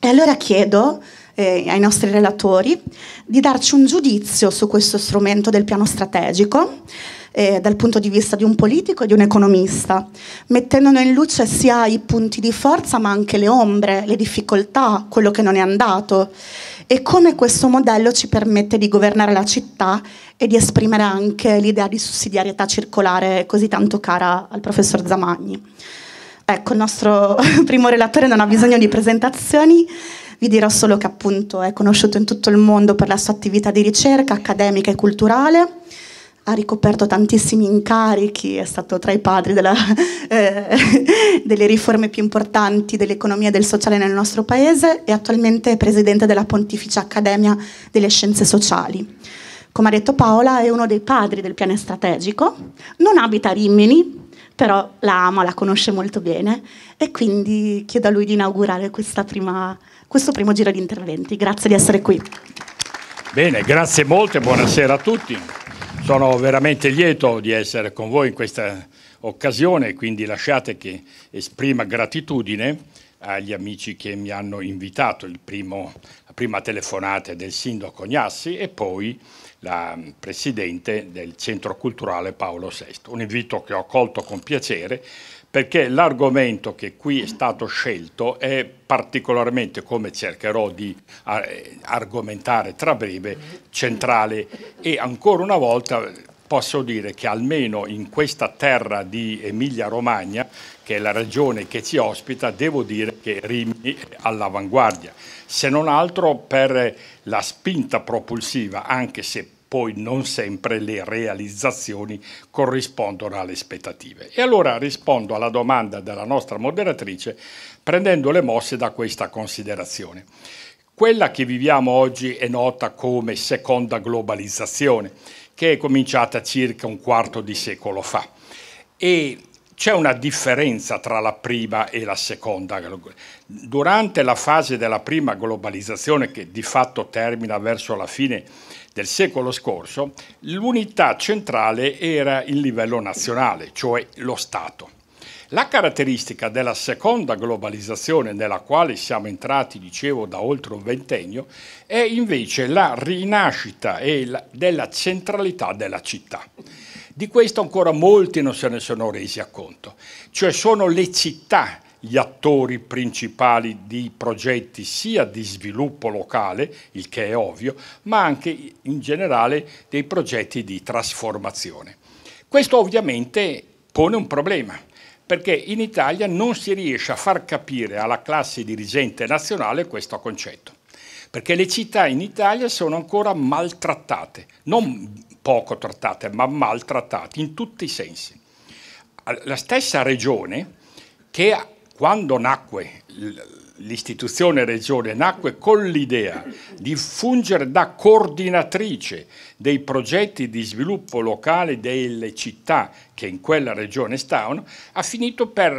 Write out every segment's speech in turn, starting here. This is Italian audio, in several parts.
E allora chiedo eh, ai nostri relatori di darci un giudizio su questo strumento del piano strategico eh, dal punto di vista di un politico e di un economista, mettendone in luce sia i punti di forza ma anche le ombre, le difficoltà, quello che non è andato e come questo modello ci permette di governare la città e di esprimere anche l'idea di sussidiarietà circolare così tanto cara al professor Zamagni. Ecco, il nostro primo relatore non ha bisogno di presentazioni, vi dirò solo che appunto è conosciuto in tutto il mondo per la sua attività di ricerca accademica e culturale, ha ricoperto tantissimi incarichi, è stato tra i padri della, eh, delle riforme più importanti dell'economia e del sociale nel nostro paese e attualmente è presidente della Pontificia Accademia delle Scienze Sociali. Come ha detto Paola, è uno dei padri del piano strategico, non abita a Rimini, però la ama, la conosce molto bene e quindi chiedo a lui di inaugurare prima, questo primo giro di interventi. Grazie di essere qui. Bene, grazie molte, buonasera a tutti. Sono veramente lieto di essere con voi in questa occasione, quindi lasciate che esprima gratitudine agli amici che mi hanno invitato. Il primo prima telefonate del sindaco Gnassi e poi la presidente del Centro Culturale Paolo VI. Un invito che ho accolto con piacere perché l'argomento che qui è stato scelto è particolarmente, come cercherò di eh, argomentare tra breve, centrale e ancora una volta posso dire che almeno in questa terra di Emilia-Romagna, che è la regione che ci ospita, devo dire che Rimini è all'avanguardia, se non altro per la spinta propulsiva, anche se poi non sempre le realizzazioni corrispondono alle aspettative. E allora rispondo alla domanda della nostra moderatrice prendendo le mosse da questa considerazione. Quella che viviamo oggi è nota come seconda globalizzazione, che è cominciata circa un quarto di secolo fa. E c'è una differenza tra la prima e la seconda. Durante la fase della prima globalizzazione, che di fatto termina verso la fine del secolo scorso, l'unità centrale era il livello nazionale, cioè lo Stato. La caratteristica della seconda globalizzazione nella quale siamo entrati, dicevo, da oltre un ventennio, è invece la rinascita la, della centralità della città. Di questo ancora molti non se ne sono resi a conto, cioè sono le città gli attori principali di progetti sia di sviluppo locale, il che è ovvio, ma anche in generale dei progetti di trasformazione. Questo ovviamente pone un problema, perché in Italia non si riesce a far capire alla classe dirigente nazionale questo concetto, perché le città in Italia sono ancora maltrattate, non poco trattate, ma maltrattate in tutti i sensi. La stessa regione che quando nacque l'istituzione regione nacque con l'idea di fungere da coordinatrice dei progetti di sviluppo locale delle città che in quella regione stavano, ha finito per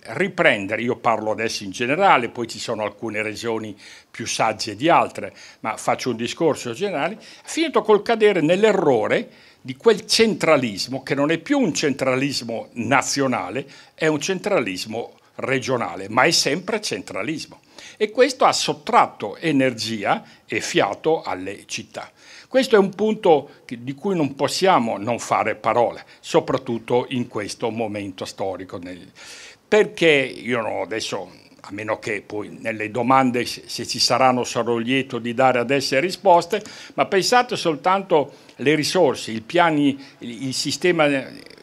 riprendere, io parlo adesso in generale, poi ci sono alcune regioni più sagge di altre, ma faccio un discorso generale, ha finito col cadere nell'errore di quel centralismo che non è più un centralismo nazionale, è un centralismo regionale, ma è sempre centralismo. E questo ha sottratto energia e fiato alle città. Questo è un punto di cui non possiamo non fare parole, soprattutto in questo momento storico. Perché io no, adesso, a meno che poi nelle domande se ci saranno sarò lieto di dare ad risposte, ma pensate soltanto alle risorse, il, piani, il sistema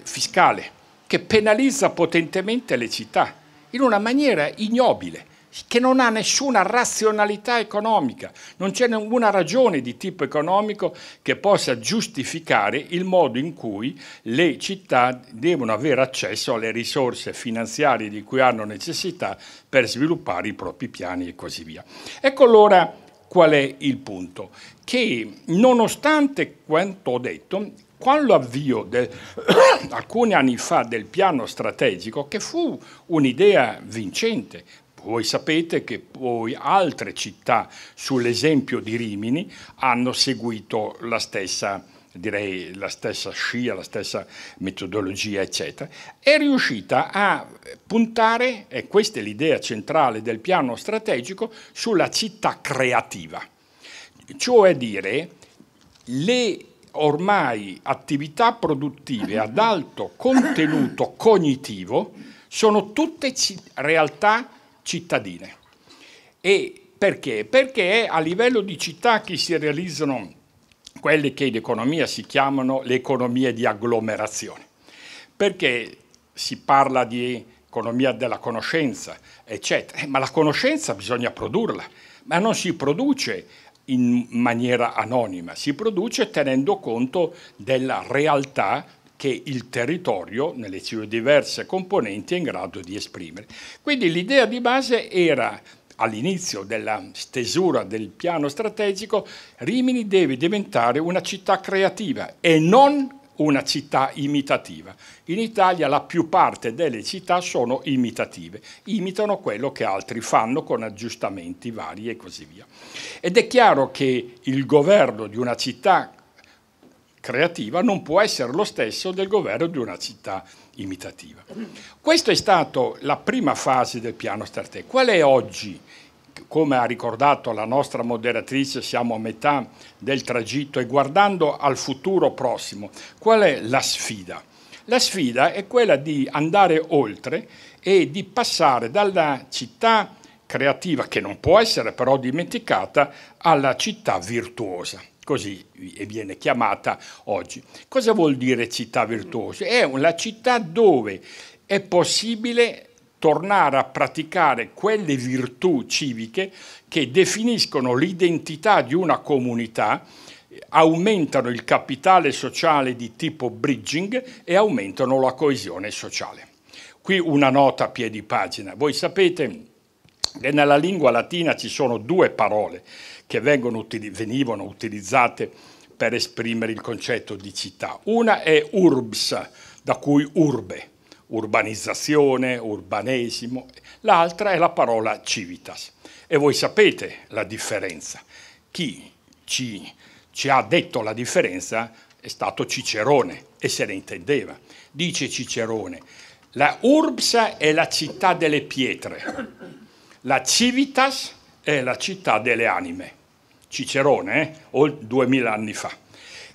fiscale che penalizza potentemente le città in una maniera ignobile che non ha nessuna razionalità economica, non c'è nessuna ragione di tipo economico che possa giustificare il modo in cui le città devono avere accesso alle risorse finanziarie di cui hanno necessità per sviluppare i propri piani e così via. Ecco allora qual è il punto, che nonostante quanto ho detto, con l'avvio del, alcuni anni fa del piano strategico, che fu un'idea vincente, voi sapete che poi altre città, sull'esempio di Rimini, hanno seguito la stessa, direi, la stessa scia, la stessa metodologia, eccetera, è riuscita a puntare, e questa è l'idea centrale del piano strategico, sulla città creativa. Cioè dire, le ormai attività produttive ad alto contenuto cognitivo sono tutte realtà cittadine. E perché? Perché a livello di città che si realizzano quelle che in economia si chiamano le economie di agglomerazione. Perché si parla di economia della conoscenza, eccetera, eh, ma la conoscenza bisogna produrla, ma non si produce in maniera anonima, si produce tenendo conto della realtà che il territorio, nelle sue diverse componenti, è in grado di esprimere. Quindi l'idea di base era all'inizio della stesura del piano strategico, Rimini deve diventare una città creativa e non una città imitativa. In Italia la più parte delle città sono imitative, imitano quello che altri fanno con aggiustamenti vari e così via. Ed è chiaro che il governo di una città creativa non può essere lo stesso del governo di una città imitativa. Questa è stata la prima fase del piano strategico. Qual è oggi come ha ricordato la nostra moderatrice, siamo a metà del tragitto e guardando al futuro prossimo, qual è la sfida? La sfida è quella di andare oltre e di passare dalla città creativa, che non può essere però dimenticata, alla città virtuosa così viene chiamata oggi. Cosa vuol dire città virtuosa? È una città dove è possibile tornare a praticare quelle virtù civiche che definiscono l'identità di una comunità, aumentano il capitale sociale di tipo bridging e aumentano la coesione sociale. Qui una nota a piedi pagina. Voi sapete che nella lingua latina ci sono due parole che utili venivano utilizzate per esprimere il concetto di città. Una è urbs, da cui urbe, urbanizzazione, urbanesimo, l'altra è la parola civitas. E voi sapete la differenza. Chi ci, ci ha detto la differenza è stato Cicerone e se ne intendeva. Dice Cicerone, la urbs è la città delle pietre, la civitas è la città delle anime. Cicerone, eh? o duemila anni fa.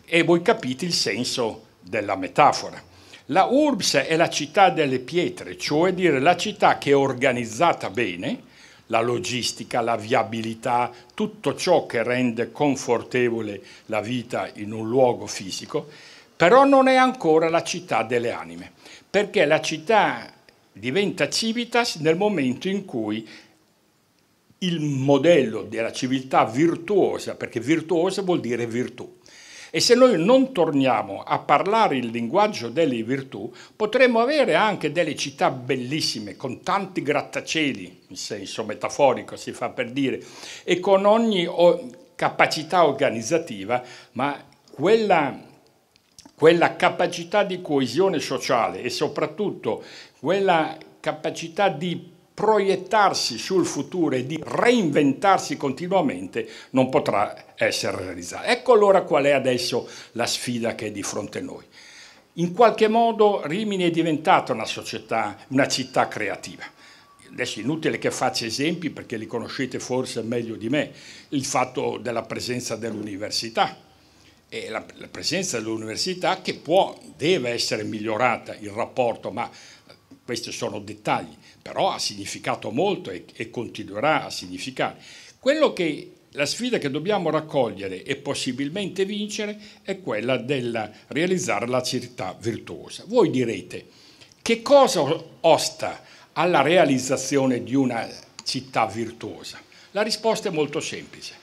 E voi capite il senso della metafora. La Urbs è la città delle pietre, cioè dire la città che è organizzata bene, la logistica, la viabilità, tutto ciò che rende confortevole la vita in un luogo fisico, però non è ancora la città delle anime, perché la città diventa civitas nel momento in cui il modello della civiltà virtuosa, perché virtuosa vuol dire virtù, e se noi non torniamo a parlare il linguaggio delle virtù, potremmo avere anche delle città bellissime, con tanti grattacieli, in senso metaforico si fa per dire, e con ogni capacità organizzativa, ma quella quella capacità di coesione sociale e soprattutto quella capacità di proiettarsi sul futuro e di reinventarsi continuamente non potrà essere realizzata. Ecco allora qual è adesso la sfida che è di fronte a noi. In qualche modo Rimini è diventata una società, una città creativa. Adesso è inutile che faccia esempi perché li conoscete forse meglio di me, il fatto della presenza dell'università, la, la presenza dell'università che può, deve essere migliorata il rapporto, ma questi sono dettagli, però ha significato molto e, e continuerà a significare. Che, la sfida che dobbiamo raccogliere e possibilmente vincere è quella del realizzare la città virtuosa. Voi direte che cosa osta alla realizzazione di una città virtuosa? La risposta è molto semplice,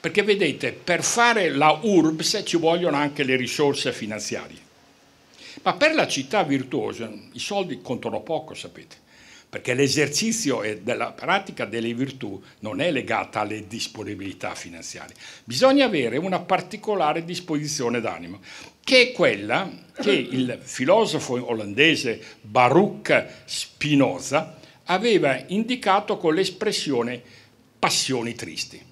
perché vedete, per fare la URBS ci vogliono anche le risorse finanziarie ma per la città virtuosa i soldi contano poco, sapete, perché l'esercizio della pratica delle virtù non è legata alle disponibilità finanziarie. Bisogna avere una particolare disposizione d'animo, che è quella che il filosofo olandese Baruch Spinoza aveva indicato con l'espressione passioni tristi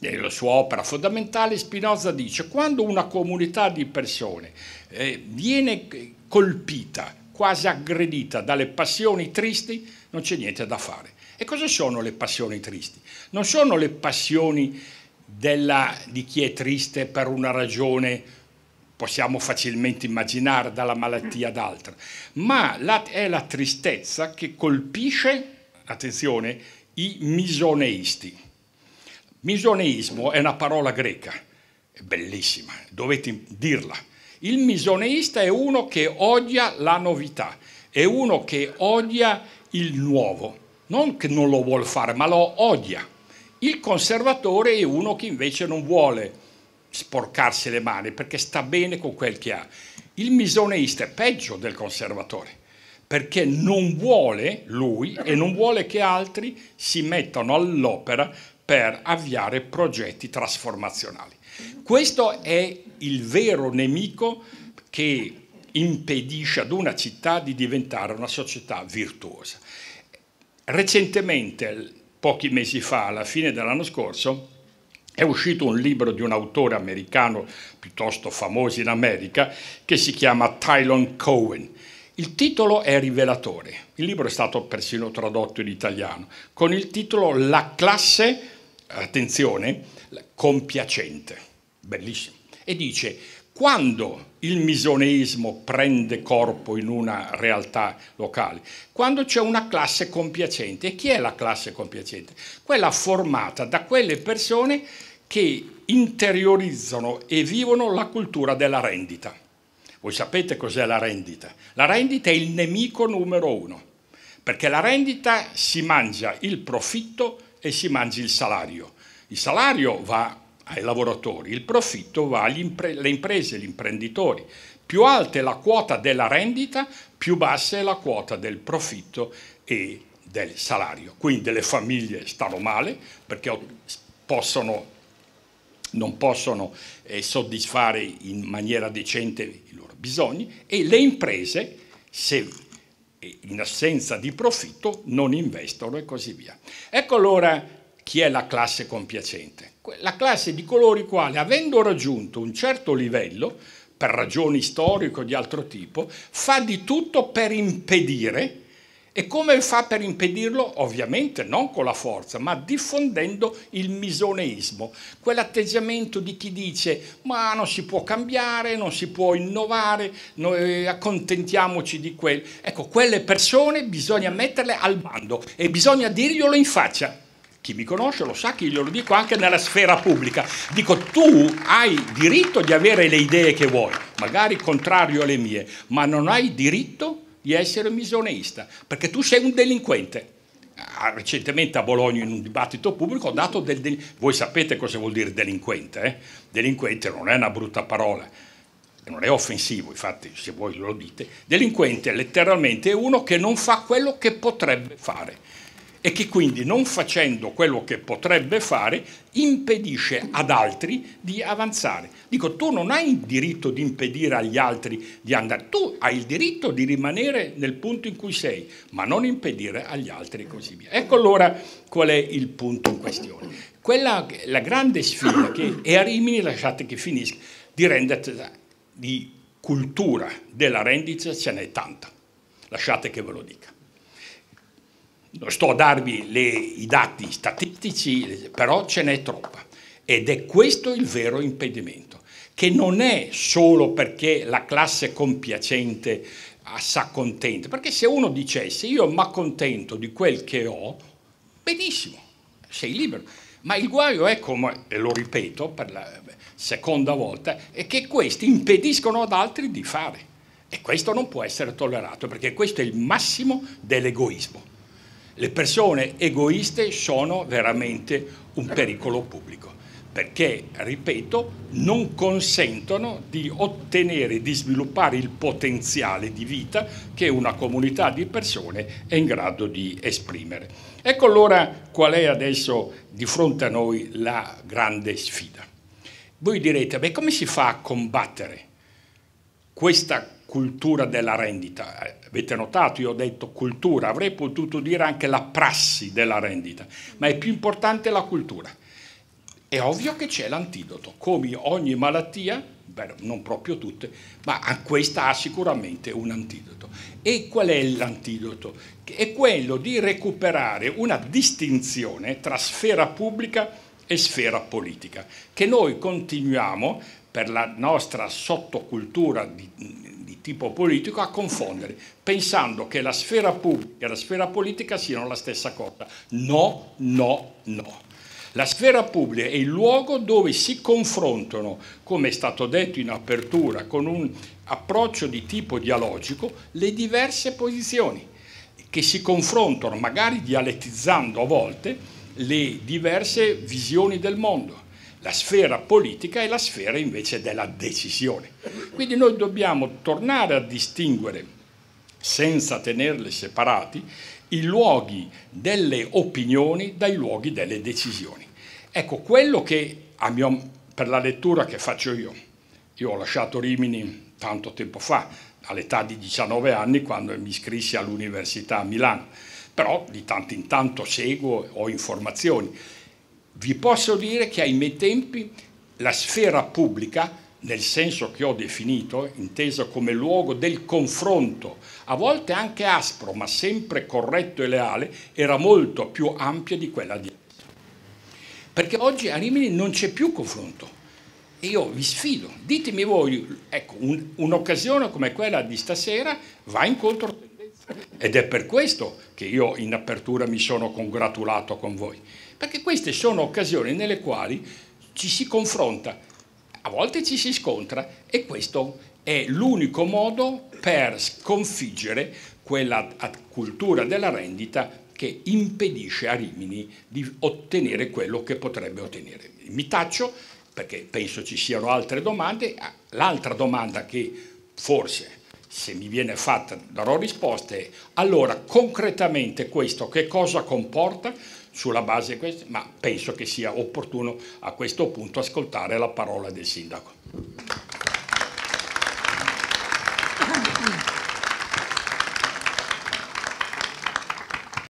nella sua opera fondamentale, Spinoza dice quando una comunità di persone eh, viene colpita, quasi aggredita dalle passioni tristi, non c'è niente da fare. E cosa sono le passioni tristi? Non sono le passioni della, di chi è triste per una ragione possiamo facilmente immaginare dalla malattia ad altra, ma la, è la tristezza che colpisce, attenzione, i misoneisti. Misoneismo è una parola greca, è bellissima, dovete dirla. Il misoneista è uno che odia la novità, è uno che odia il nuovo, non che non lo vuole fare, ma lo odia. Il conservatore è uno che invece non vuole sporcarsi le mani perché sta bene con quel che ha. Il misoneista è peggio del conservatore perché non vuole lui e non vuole che altri si mettano all'opera per avviare progetti trasformazionali. Questo è il vero nemico che impedisce ad una città di diventare una società virtuosa. Recentemente, pochi mesi fa, alla fine dell'anno scorso, è uscito un libro di un autore americano piuttosto famoso in America che si chiama Tylon Cohen. Il titolo è rivelatore, il libro è stato persino tradotto in italiano, con il titolo La classe attenzione, compiacente, bellissimo, e dice quando il misoneismo prende corpo in una realtà locale? Quando c'è una classe compiacente. E chi è la classe compiacente? Quella formata da quelle persone che interiorizzano e vivono la cultura della rendita. Voi sapete cos'è la rendita? La rendita è il nemico numero uno, perché la rendita si mangia il profitto e si mangi il salario. Il salario va ai lavoratori, il profitto va alle impre imprese, agli imprenditori. Più alta è la quota della rendita, più bassa è la quota del profitto e del salario. Quindi le famiglie stanno male perché possono, non possono eh, soddisfare in maniera decente i loro bisogni e le imprese, se in assenza di profitto non investono e così via. Ecco allora chi è la classe compiacente. La classe di coloro i quali, avendo raggiunto un certo livello, per ragioni storiche o di altro tipo, fa di tutto per impedire e come fa per impedirlo? Ovviamente non con la forza, ma diffondendo il misoneismo, quell'atteggiamento di chi dice ma non si può cambiare, non si può innovare, eh, accontentiamoci di quel. Ecco, quelle persone bisogna metterle al bando e bisogna dirglielo in faccia. Chi mi conosce lo sa che glielo dico anche nella sfera pubblica. Dico, tu hai diritto di avere le idee che vuoi, magari contrario alle mie, ma non hai diritto di essere misoneista, perché tu sei un delinquente. Ah, recentemente a Bologna in un dibattito pubblico ho dato del... del voi sapete cosa vuol dire delinquente, eh? Delinquente non è una brutta parola, non è offensivo, infatti se voi lo dite. Delinquente letteralmente è uno che non fa quello che potrebbe fare e che quindi non facendo quello che potrebbe fare impedisce ad altri di avanzare. Dico, tu non hai il diritto di impedire agli altri di andare, tu hai il diritto di rimanere nel punto in cui sei, ma non impedire agli altri e così via. Ecco allora qual è il punto in questione. Quella, la grande sfida che è a Rimini, lasciate che finisca, di, rendita, di cultura della rendita ce n'è tanta, lasciate che ve lo dica sto a darvi le, i dati statistici, però ce n'è troppa. Ed è questo il vero impedimento, che non è solo perché la classe compiacente s'accontenta, perché se uno dicesse io mi accontento di quel che ho, benissimo, sei libero. Ma il guaio è come, e lo ripeto per la seconda volta, è che questi impediscono ad altri di fare. E questo non può essere tollerato, perché questo è il massimo dell'egoismo. Le persone egoiste sono veramente un pericolo pubblico perché, ripeto, non consentono di ottenere, di sviluppare il potenziale di vita che una comunità di persone è in grado di esprimere. Ecco allora qual è adesso di fronte a noi la grande sfida. Voi direte, beh come si fa a combattere questa cultura della rendita. Eh, avete notato, io ho detto cultura, avrei potuto dire anche la prassi della rendita, ma è più importante la cultura. È ovvio che c'è l'antidoto, come ogni malattia, beh, non proprio tutte, ma questa ha sicuramente un antidoto. E qual è l'antidoto? È quello di recuperare una distinzione tra sfera pubblica e sfera politica, che noi continuiamo per la nostra sottocultura di, tipo politico a confondere, pensando che la sfera pubblica e la sfera politica siano la stessa cosa. No, no, no. La sfera pubblica è il luogo dove si confrontano, come è stato detto in apertura, con un approccio di tipo dialogico, le diverse posizioni che si confrontano, magari dialettizzando a volte, le diverse visioni del mondo la sfera politica è la sfera invece della decisione. Quindi noi dobbiamo tornare a distinguere, senza tenerle separati, i luoghi delle opinioni dai luoghi delle decisioni. Ecco, quello che a mio, per la lettura che faccio io, io ho lasciato Rimini tanto tempo fa, all'età di 19 anni, quando mi iscrissi all'università a Milano, però di tanto in tanto seguo, ho informazioni vi posso dire che ai miei tempi la sfera pubblica, nel senso che ho definito, intesa come luogo del confronto, a volte anche aspro, ma sempre corretto e leale, era molto più ampia di quella di adesso. Perché oggi a Rimini non c'è più confronto. E io vi sfido, ditemi voi, ecco, un'occasione come quella di stasera va incontro ed è per questo che io in apertura mi sono congratulato con voi perché queste sono occasioni nelle quali ci si confronta, a volte ci si scontra e questo è l'unico modo per sconfiggere quella cultura della rendita che impedisce a Rimini di ottenere quello che potrebbe ottenere. Mi taccio perché penso ci siano altre domande. Ah, l'altra domanda che forse se mi viene fatta darò risposte è allora concretamente questo che cosa comporta? sulla base di questo, ma penso che sia opportuno a questo punto ascoltare la parola del Sindaco.